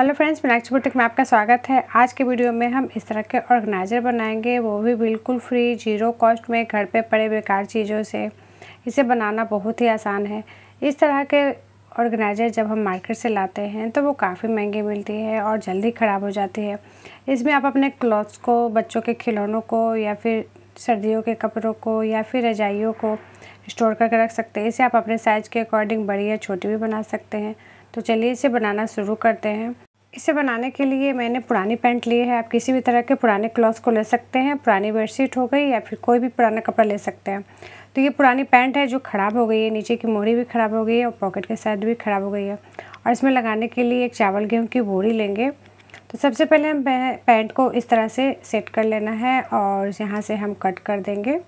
hello friends मीनाक्ष boutique में आपका स्वागत है आज के वीडियो में हम इस तरह के ऑर्गेनाइज़र बनाएंगे वो भी बिल्कुल फ्री जीरो कॉस्ट में घर पे पड़े बेकार चीज़ों से इसे बनाना बहुत ही आसान है इस तरह के ऑर्गेनाइज़र जब हम मार्केट से लाते हैं तो वो काफ़ी महंगी मिलती है और जल्दी ख़राब हो जाती है इसमें आप अपने क्लॉथ्स को बच्चों के खिलौनों को या फिर सर्दियों के कपड़ों को या फिर रजाइयों को स्टोर करके रख सकते हैं इसे आप अपने साइज़ के अकॉर्डिंग बड़ी या छोटी भी बना सकते हैं तो चलिए इसे बनाना शुरू करते हैं इसे बनाने के लिए मैंने पुरानी पैंट ली है आप किसी भी तरह के पुराने क्लॉथ को ले सकते हैं पुरानी बेडशीट हो गई या फिर कोई भी पुराना कपड़ा ले सकते हैं तो ये पुरानी पैंट है जो ख़राब हो गई है नीचे की मोरी भी ख़राब हो गई है और पॉकेट के साइड भी ख़राब हो गई है और इसमें लगाने के लिए एक चावल गेहूँ की बोरी लेंगे तो सबसे पहले हम पैंट को इस तरह से सेट कर लेना है और यहाँ से हम कट कर देंगे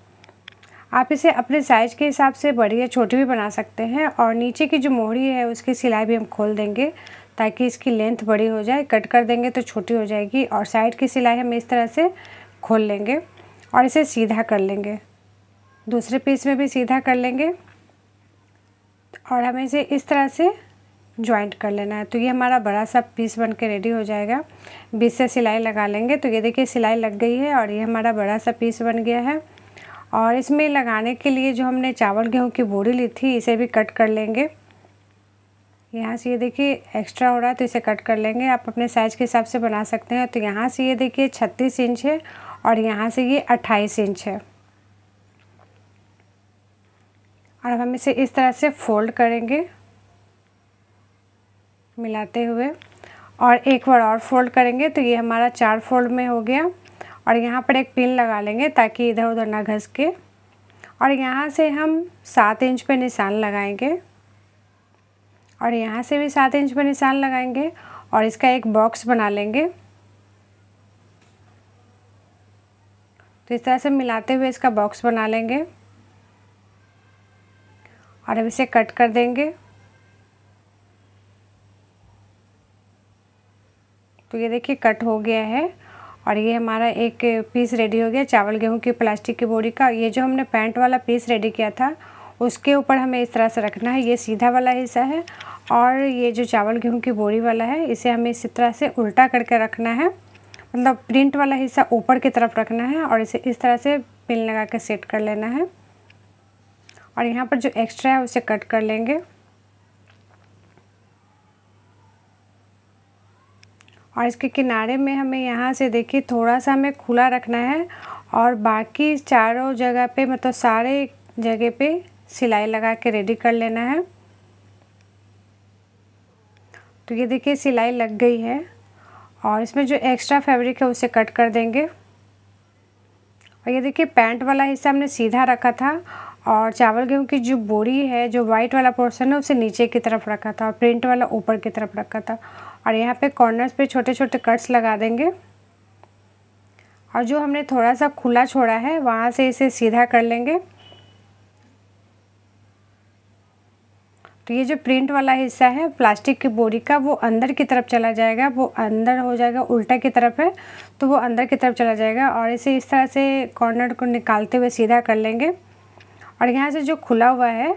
आप इसे अपने साइज़ के हिसाब से बड़ी या छोटी भी बना सकते हैं और नीचे की जो मोहरी है उसकी सिलाई भी हम खोल देंगे ताकि इसकी लेंथ बड़ी हो जाए कट कर देंगे तो छोटी हो जाएगी और साइड की सिलाई हम इस तरह से खोल लेंगे और इसे सीधा कर लेंगे दूसरे पीस में भी सीधा कर लेंगे और हमें इसे इस तरह से ज्वाइंट कर लेना है तो ये हमारा बड़ा सा पीस बन के रेडी हो जाएगा बीच से सिलाई लगा लेंगे तो ये देखिए सिलाई लग गई है और ये हमारा बड़ा सा पीस बन गया है और इसमें लगाने के लिए जो हमने चावल गेहूँ की बोरी ली थी इसे भी कट कर लेंगे यहाँ से ये देखिए एक्स्ट्रा हो रहा है तो इसे कट कर लेंगे आप अपने साइज़ के हिसाब से बना सकते हैं तो यहाँ से ये देखिए छत्तीस इंच है और यहाँ से ये अट्ठाईस इंच है और हम इसे इस तरह से फोल्ड करेंगे मिलाते हुए और एक बार और फोल्ड करेंगे तो ये हमारा चार फोल्ड में हो गया और यहाँ पर एक पिन लगा लेंगे ताकि इधर उधर ना घस के और यहाँ से हम सात इंच पे निशान लगाएंगे और यहाँ से भी सात इंच पर निशान लगाएंगे और इसका एक बॉक्स बना लेंगे तो इस तरह से मिलाते हुए इसका बॉक्स बना लेंगे और अब इसे कट कर देंगे तो ये देखिए कट हो गया है और ये हमारा एक पीस रेडी हो गया चावल गेहूं की प्लास्टिक की बोरी का ये जो हमने पैंट वाला पीस रेडी किया था उसके ऊपर हमें इस तरह से रखना है ये सीधा वाला हिस्सा है और ये जो चावल गेहूँ की बोरी वाला है इसे हमें इसी तरह से उल्टा करके रखना है मतलब प्रिंट वाला हिस्सा ऊपर की तरफ रखना है और इसे इस तरह से पिन लगा के सेट कर लेना है और यहाँ पर जो एक्स्ट्रा है उसे कट कर लेंगे और इसके किनारे में हमें यहाँ से देखिए थोड़ा सा हमें खुला रखना है और बाकी चारों जगह पे मतलब सारे जगह पे सिलाई लगा के रेडी कर लेना है तो ये देखिए सिलाई लग गई है और इसमें जो एक्स्ट्रा फैब्रिक है उसे कट कर देंगे और ये देखिए पैंट वाला हिस्सा हमने सीधा रखा था और चावल गेहूँ की जो बोरी है जो वाइट वाला पोर्शन है उसे नीचे की तरफ रखा था और प्रिंट वाला ऊपर की तरफ रखा था और यहाँ पे कॉर्नर्स पे छोटे छोटे कट्स लगा देंगे और जो हमने थोड़ा सा खुला छोड़ा है वहाँ से इसे सीधा कर लेंगे तो ये जो प्रिंट वाला हिस्सा है प्लास्टिक की बोरी का वो अंदर की तरफ चला जाएगा वो अंदर हो जाएगा उल्टा की तरफ है तो वो अंदर की तरफ चला जाएगा और इसे इस तरह से कॉर्नर को निकालते हुए सीधा कर लेंगे और यहाँ से जो खुला हुआ है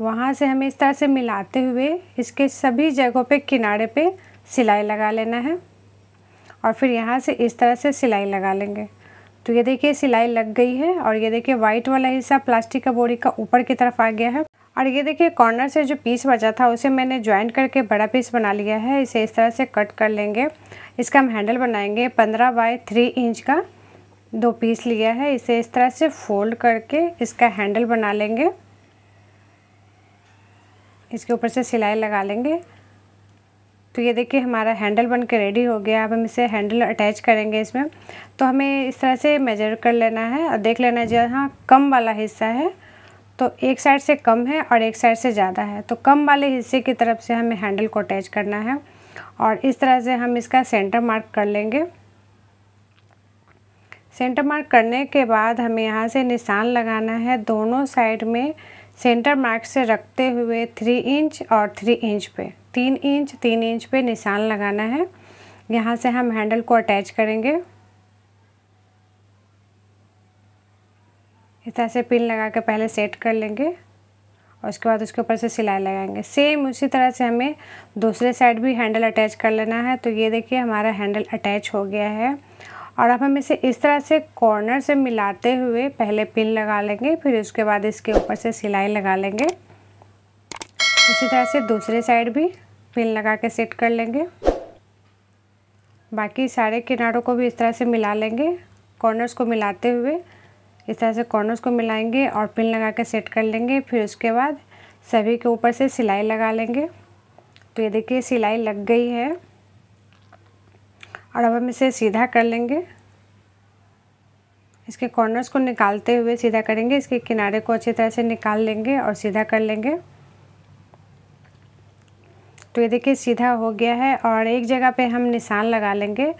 वहाँ से हमें इस तरह से मिलाते हुए इसके सभी जगहों पे किनारे पे सिलाई लगा लेना है और फिर यहाँ से इस तरह से सिलाई लगा लेंगे तो ये देखिए सिलाई लग गई है और ये देखिए वाइट वाला हिस्सा प्लास्टिक का बोरी का ऊपर की तरफ आ गया है और ये देखिए कॉर्नर से जो पीस बचा था उसे मैंने ज्वाइंट करके बड़ा पीस बना लिया है इसे इस तरह से कट कर लेंगे इसका हम हैंडल बनाएंगे पंद्रह बाय थ्री इंच का दो पीस लिया है इसे इस तरह से फोल्ड करके इसका हैंडल बना लेंगे इसके ऊपर से सिलाई लगा लेंगे तो ये देखिए हमारा हैंडल बन के रेडी हो गया अब हम इसे हैंडल अटैच करेंगे इसमें तो हमें इस तरह से मेजर कर लेना है और देख लेना है जहाँ कम वाला हिस्सा है तो एक साइड से कम है और एक साइड से ज़्यादा है तो कम वाले हिस्से की तरफ से हमें हैंडल को अटैच करना है और इस तरह से हम इसका सेंटर मार्क कर लेंगे सेंटर मार्क करने के बाद हमें यहाँ से निशान लगाना है दोनों साइड में सेंटर मार्क से रखते हुए थ्री इंच और थ्री इंच पे तीन इंच तीन इंच पे निशान लगाना है यहाँ से हम हैंडल को अटैच करेंगे इस तरह से पिन लगा के पहले सेट कर लेंगे और उसके बाद उसके ऊपर से सिलाई लगाएंगे सेम उसी तरह से हमें दूसरे साइड भी हैंडल अटैच कर लेना है तो ये देखिए हमारा हैंडल अटैच हो गया है और अब हम इसे इस तरह से कॉर्नर से मिलाते हुए पहले पिन लगा लेंगे फिर उसके बाद इसके ऊपर से सिलाई लगा लेंगे उसी तरह से दूसरे साइड भी पिन लगा के सेट कर लेंगे बाकी सारे किनारों को भी इस तरह से मिला लेंगे कॉर्नर्स को मिलाते हुए इस तरह से कॉर्नर्स को मिलाएंगे और पिन लगा के सेट कर लेंगे फिर उसके बाद सभी के ऊपर से सिलाई लगा लेंगे तो ये देखिए सिलाई लग गई है और अब हम इसे सीधा कर लेंगे इसके कॉर्नर्स को निकालते हुए सीधा करेंगे इसके किनारे को अच्छी तरह से निकाल लेंगे और सीधा कर लेंगे तो ये देखिए सीधा हो गया है और एक जगह पे हम निशान लगा लेंगे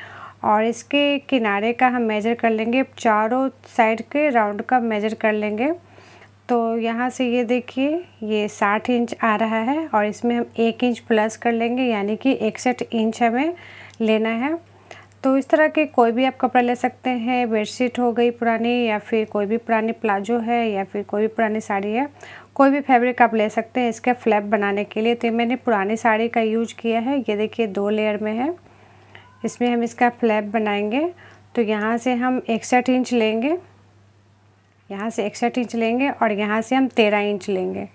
और इसके किनारे का हम मेजर कर लेंगे चारों साइड के राउंड का मेजर कर लेंगे तो यहाँ से ये देखिए ये साठ इंच आ रहा है और इसमें हम एक इंच प्लस कर लेंगे यानी कि इकसठ इंच हमें लेना है तो इस तरह के कोई भी आप कपड़ा ले सकते हैं बेडशीट हो गई पुरानी या फिर कोई भी पुरानी प्लाजो है या फिर कोई भी पुरानी साड़ी है कोई भी फैब्रिक आप ले सकते हैं इसके फ्लैप बनाने के लिए तो मैंने पुरानी साड़ी का यूज किया है ये देखिए दो लेयर में है इसमें हम इसका फ्लैप बनाएंगे तो यहाँ से हम इकसठ इंच लेंगे यहाँ से इकसठ इंच लेंगे और यहाँ से हम तेरह इंच लेंगे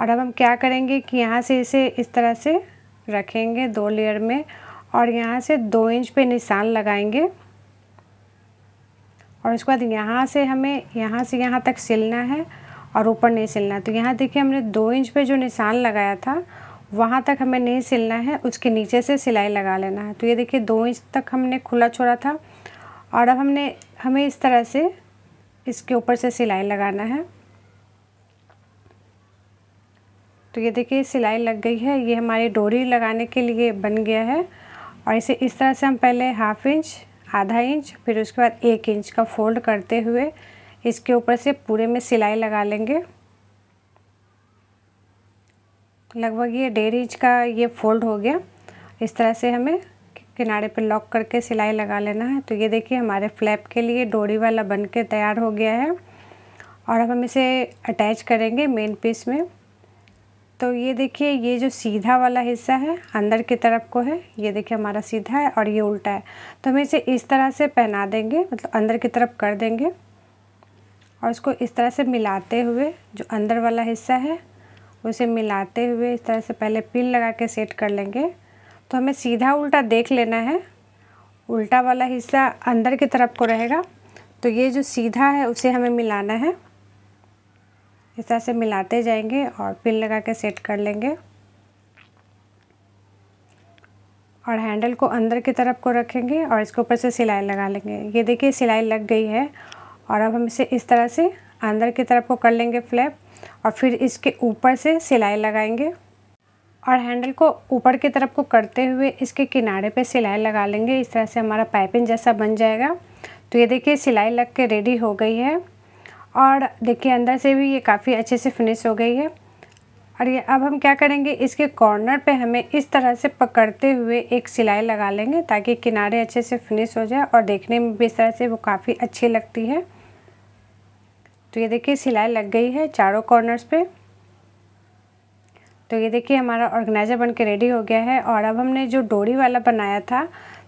और अब हम क्या करेंगे कि यहाँ से इसे इस तरह से रखेंगे दो लेयर में और यहाँ से दो इंच पे निशान लगाएंगे और उसके बाद यहाँ से हमें यहाँ से यहाँ तक सिलना है और ऊपर नहीं सिलना तो यहाँ देखिए हमने दो इंच पे जो निशान लगाया था वहाँ तक हमें नहीं सिलना है उसके नीचे से सिलाई लगा लेना है तो ये देखिए दो इंच तक हमने खुला छोड़ा था और अब हमने हमें इस तरह से इसके ऊपर से सिलाई लगाना है तो ये देखिए सिलाई लग गई है ये हमारी डोरी लगाने के लिए बन गया है और इसे इस तरह से हम पहले हाफ इंच आधा इंच फिर उसके बाद एक इंच का फोल्ड करते हुए इसके ऊपर से पूरे में सिलाई लगा लेंगे लगभग ये डेढ़ इंच का ये फोल्ड हो गया इस तरह से हमें किनारे पे लॉक करके सिलाई लगा लेना है तो ये देखिए हमारे फ्लैप के लिए डोरी वाला बन के तैयार हो गया है और अब हम इसे अटैच करेंगे मेन पीस में तो ये देखिए ये जो सीधा वाला हिस्सा है अंदर की तरफ को है ये देखिए हमारा सीधा है और ये उल्टा है तो हम इसे इस तरह से पहना देंगे मतलब अंदर की तरफ कर देंगे और इसको इस तरह से मिलाते हुए जो अंदर वाला हिस्सा है उसे मिलाते हुए इस तरह से पहले पिन लगा के सेट कर लेंगे तो हमें सीधा उल्टा देख लेना है उल्टा वाला हिस्सा अंदर की तरफ को रहेगा तो ये जो सीधा है उसे हमें मिलाना है इस तरह से मिलाते जाएंगे और पिन लगा के सेट कर लेंगे और हैंडल को अंदर की तरफ को रखेंगे और इसके ऊपर से सिलाई लगा लेंगे ये देखिए सिलाई लग गई है और अब हम इसे इस तरह से अंदर की तरफ को कर लेंगे फ्लैप और फिर इसके ऊपर से सिलाई लगाएंगे और हैंडल को ऊपर की तरफ को करते हुए इसके किनारे पे सिलाई लगा लेंगे इस तरह से हमारा पाइपिंग जैसा बन जाएगा तो ये देखिए सिलाई लग के रेडी हो गई है और देखिए अंदर से भी ये काफ़ी अच्छे से फिनिश हो गई है और ये अब हम क्या करेंगे इसके कॉर्नर पे हमें इस तरह से पकड़ते हुए एक सिलाई लगा लेंगे ताकि किनारे अच्छे से फिनिश हो जाए और देखने में भी इस तरह से वो काफ़ी अच्छी लगती है तो ये देखिए सिलाई लग गई है चारों कॉर्नर्स पे तो ये देखिए हमारा ऑर्गेनाइज़र बन के रेडी हो गया है और अब हमने जो डोरी वाला बनाया था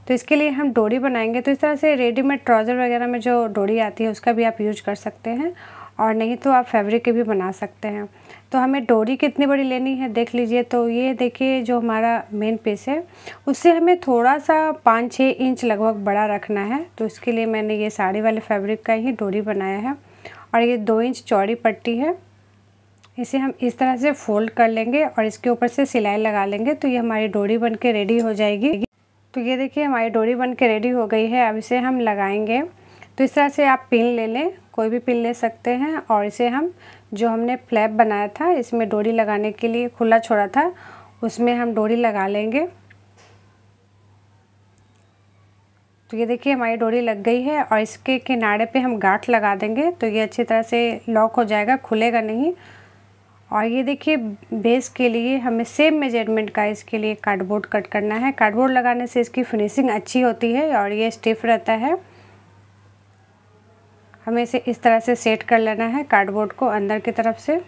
तो इसके लिए हम डोरी बनाएंगे तो इस तरह से रेडीमेड ट्राउज़र वगैरह में जो डोरी आती है उसका भी आप यूज कर सकते हैं और नहीं तो आप फैब्रिक के भी बना सकते हैं तो हमें डोरी कितनी बड़ी लेनी है देख लीजिए तो ये देखिए जो हमारा मेन पीस है उससे हमें थोड़ा सा पाँच छः इंच लगभग बड़ा रखना है तो इसके लिए मैंने ये साड़ी वाले फैब्रिक का ही डोरी बनाया है और ये दो इंच चौड़ी पट्टी है इसे हम इस तरह से फोल्ड कर लेंगे और इसके ऊपर से सिलाई लगा लेंगे तो ये हमारी डोरी बन के रेडी हो जाएगी तो ये देखिए हमारी डोरी बन के रेडी हो गई है अब इसे हम लगाएंगे तो इस तरह से आप पिन ले लें कोई भी पिन ले सकते हैं और इसे हम जो हमने फ्लैप बनाया था इसमें डोरी लगाने के लिए खुला छोड़ा था उसमें हम डोरी लगा लेंगे तो ये देखिए हमारी डोरी लग गई है और इसके किनारे पे हम गांठ लगा देंगे तो ये अच्छी तरह से लॉक हो जाएगा खुलेगा नहीं और ये देखिए बेस के लिए हमें सेम मेजरमेंट का इसके लिए कार्डबोर्ड कट करना है कार्डबोर्ड लगाने से इसकी फिनिशिंग अच्छी होती है और ये स्टिफ रहता है हमें इसे इस तरह से सेट कर लेना है कार्डबोर्ड को अंदर की तरफ से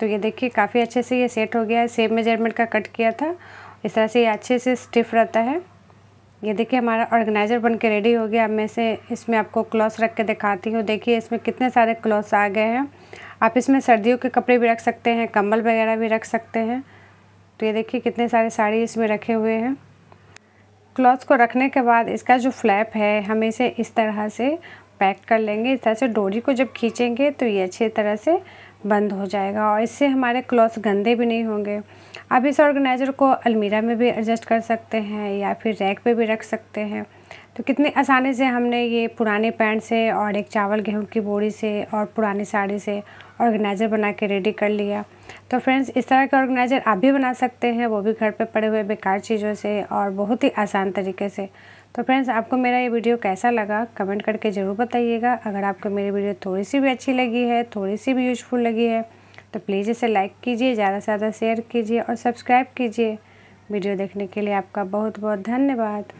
तो ये देखिए काफ़ी अच्छे से ये सेट हो गया है सेम मेजरमेंट का कट किया था इस तरह से ये अच्छे से स्टिफ रहता है ये देखिए हमारा ऑर्गेनाइज़र बन के रेडी हो गया अब मैं इसे इसमें आपको क्लॉथ्स रख के दिखाती हूँ देखिए इसमें कितने सारे क्लॉथ्स आ गए हैं आप इसमें सर्दियों के कपड़े भी रख सकते हैं कंबल वगैरह भी रख सकते हैं तो ये देखिए कितने सारे साड़ी इसमें रखे हुए हैं क्लॉथ्स को रखने के बाद इसका जो फ्लैप है हम इसे इस तरह से पैक कर लेंगे इस तरह से डोरी को जब खींचेंगे तो ये अच्छी तरह से बंद हो जाएगा और इससे हमारे क्लॉथ्स गंदे भी नहीं होंगे आप इस ऑर्गेनाइज़र को अलमीरा में भी एडजस्ट कर सकते हैं या फिर रैक पे भी रख सकते हैं तो कितनी आसानी से हमने ये पुराने पैंट से और एक चावल गेहूं की बोरी से और पुरानी साड़ी से ऑर्गेनाइज़र बना के रेडी कर लिया तो फ्रेंड्स इस तरह के ऑर्गेनाइज़र आप भी बना सकते हैं वो भी घर पे पड़े हुए बेकार चीज़ों से और बहुत ही आसान तरीके से तो फ्रेंड्स आपको मेरा ये वीडियो कैसा लगा कमेंट करके ज़रूर बताइएगा अगर आपको मेरी वीडियो थोड़ी सी भी अच्छी लगी है थोड़ी सी भी यूजफुल लगी है तो प्लीज़ इसे लाइक कीजिए ज़्यादा से ज़्यादा शेयर कीजिए और सब्सक्राइब कीजिए वीडियो देखने के लिए आपका बहुत बहुत धन्यवाद